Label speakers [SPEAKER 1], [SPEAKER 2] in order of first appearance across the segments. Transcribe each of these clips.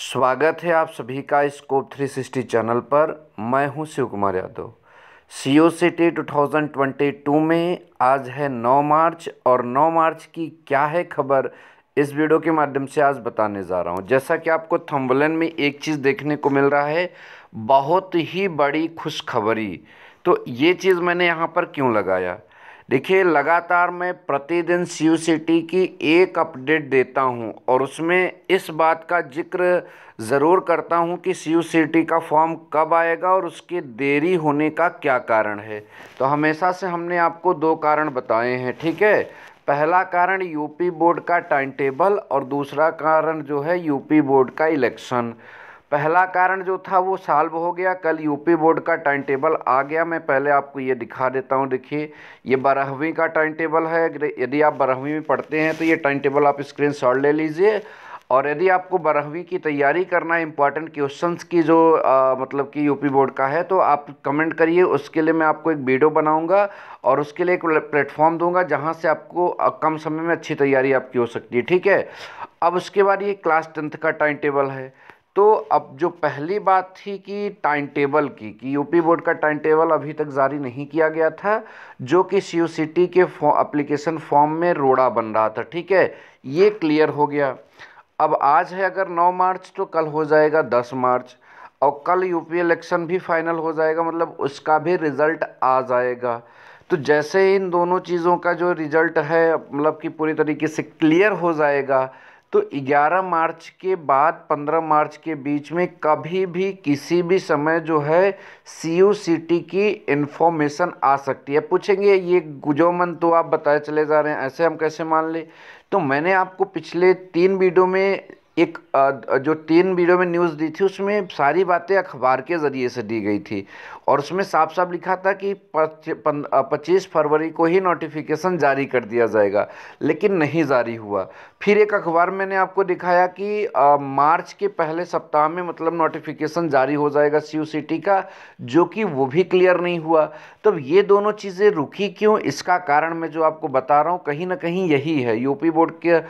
[SPEAKER 1] स्वागत है आप सभी का स्कोप 360 चैनल पर मैं हूं Shiv Kumar Yadav C O C T two में आज है 9 मार्च और 9 मार्च की क्या है खबर इस वीडियो के माध्यम से आज बताने जा रहा हूं जैसा कि आपको थम्बलन में एक चीज़ देखने को मिल रहा है बहुत ही बड़ी खुशखबरी तो ये चीज़ मैंने यहाँ पर क्यों लगाया देखिए लगातार मैं प्रतिदिन सी सिटी की एक अपडेट देता हूं और उसमें इस बात का जिक्र ज़रूर करता हूं कि सी सिटी का फॉर्म कब आएगा और उसकी देरी होने का क्या कारण है तो हमेशा से हमने आपको दो कारण बताए हैं ठीक है पहला कारण यूपी बोर्ड का टाइम टेबल और दूसरा कारण जो है यूपी बोर्ड का इलेक्शन पहला कारण जो था वो साल्व हो गया कल यूपी बोर्ड का टाइम टेबल आ गया मैं पहले आपको ये दिखा देता हूँ देखिए ये बारहवीं का टाइम टेबल है यदि आप बारहवीं में पढ़ते हैं तो ये टाइम टेबल आप स्क्रीन शॉट ले लीजिए और यदि आपको बारहवीं की तैयारी करना है इंपॉर्टेंट क्वेश्चंस की जो आ, मतलब कि यूपी बोर्ड का है तो आप कमेंट करिए उसके लिए मैं आपको एक वीडियो बनाऊंगा और उसके लिए एक प्लेटफॉर्म दूंगा जहां से आपको कम समय में अच्छी तैयारी आपकी हो सकती है ठीक है अब उसके बाद ये क्लास टेंथ का टाइम टेबल है तो अब जो पहली बात थी कि टाइम टेबल की कि यूपी बोर्ड का टाइम टेबल अभी तक जारी नहीं किया गया था जो कि सी टी के अप्लीकेशन फॉर्म में रोड़ा बन रहा था ठीक है ये क्लियर हो गया अब आज है अगर 9 मार्च तो कल हो जाएगा 10 मार्च और कल यूपी इलेक्शन भी फाइनल हो जाएगा मतलब उसका भी रिज़ल्ट आ जाएगा तो जैसे इन दोनों चीज़ों का जो रिज़ल्ट है मतलब कि पूरी तरीके से क्लियर हो जाएगा तो 11 मार्च के बाद 15 मार्च के बीच में कभी भी किसी भी समय जो है सी यू सी टी की इन्फॉर्मेशन आ सकती है पूछेंगे ये गुजोमन तो आप बताए चले जा रहे हैं ऐसे हम कैसे मान लें तो मैंने आपको पिछले तीन वीडियो में एक जो तीन वीडियो में न्यूज़ दी थी उसमें सारी बातें अखबार के ज़रिए से दी गई थी और उसमें साफ साफ लिखा था कि पच्चीस फरवरी को ही नोटिफिकेशन जारी कर दिया जाएगा लेकिन नहीं जारी हुआ फिर एक अखबार मैंने आपको दिखाया कि आ, मार्च के पहले सप्ताह में मतलब नोटिफिकेशन जारी हो जाएगा सी का जो कि वो भी क्लियर नहीं हुआ तब तो ये दोनों चीज़ें रुकी क्यों इसका कारण मैं जो आपको बता रहा हूँ कहीं ना कहीं यही है यूपी बोर्ड के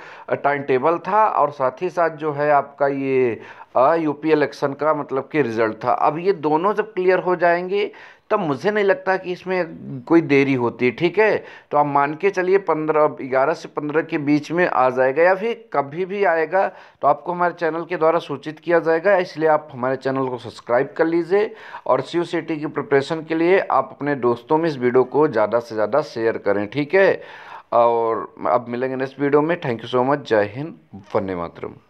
[SPEAKER 1] टाइम टेबल था और साथ ही साथ जो है आपका ये यूपी इलेक्शन का मतलब कि रिज़ल्ट था अब ये दोनों जब क्लियर हो जाएंगे तब मुझे नहीं लगता कि इसमें कोई देरी होती है ठीक है तो आप मान के चलिए पंद्रह ग्यारह से पंद्रह के बीच में आ जाएगा या फिर कभी भी आएगा तो आपको हमारे चैनल के द्वारा सूचित किया जाएगा इसलिए आप हमारे चैनल को सब्सक्राइब कर लीजिए और सी सिटी की प्रिपरेशन के लिए आप अपने दोस्तों में इस वीडियो को ज़्यादा से ज़्यादा शेयर करें ठीक है और अब मिलेंगे नेक्स्ट वीडियो में थैंक यू सो मच जय हिंद वन्य मातरम